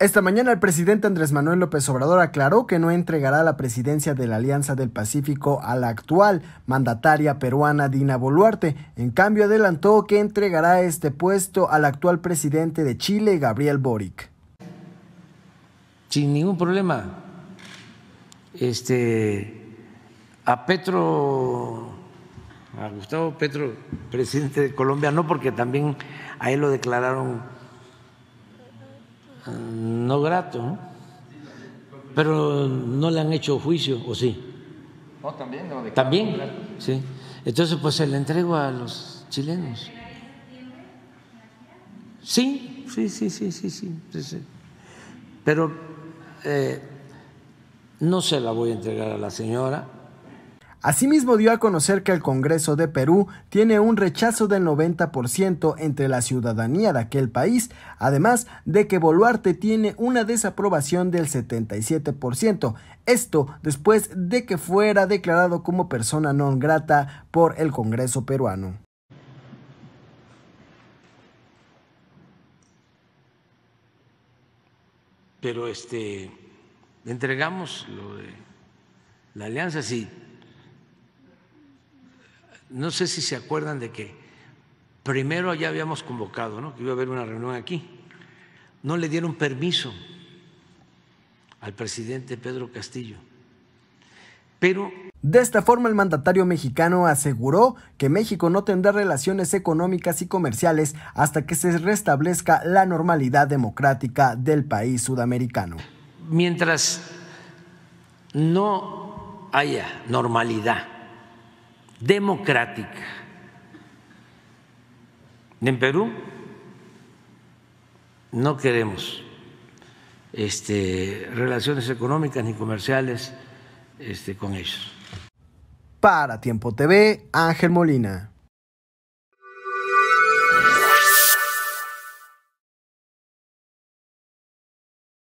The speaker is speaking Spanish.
Esta mañana el presidente Andrés Manuel López Obrador aclaró que no entregará la presidencia de la Alianza del Pacífico a la actual mandataria peruana Dina Boluarte. En cambio adelantó que entregará este puesto al actual presidente de Chile, Gabriel Boric. Sin ningún problema. Este a Petro a Gustavo Petro, presidente de Colombia, no porque también a él lo declararon no grato, ¿no? Pero no le han hecho juicio, ¿o sí? Oh, no, también. también, sí. Entonces, pues se la entrego a los chilenos. Sí, sí, sí, sí, sí, sí. sí, sí. Pero eh, no se la voy a entregar a la señora Asimismo dio a conocer que el Congreso de Perú tiene un rechazo del 90% entre la ciudadanía de aquel país, además de que Boluarte tiene una desaprobación del 77%, esto después de que fuera declarado como persona non grata por el Congreso peruano. Pero este entregamos lo de la alianza sí no sé si se acuerdan de que primero ya habíamos convocado, ¿no? que iba a haber una reunión aquí, no le dieron permiso al presidente Pedro Castillo. Pero de esta forma, el mandatario mexicano aseguró que México no tendrá relaciones económicas y comerciales hasta que se restablezca la normalidad democrática del país sudamericano. Mientras no haya normalidad democrática. En Perú no queremos este, relaciones económicas ni comerciales este, con ellos. Para Tiempo TV, Ángel Molina.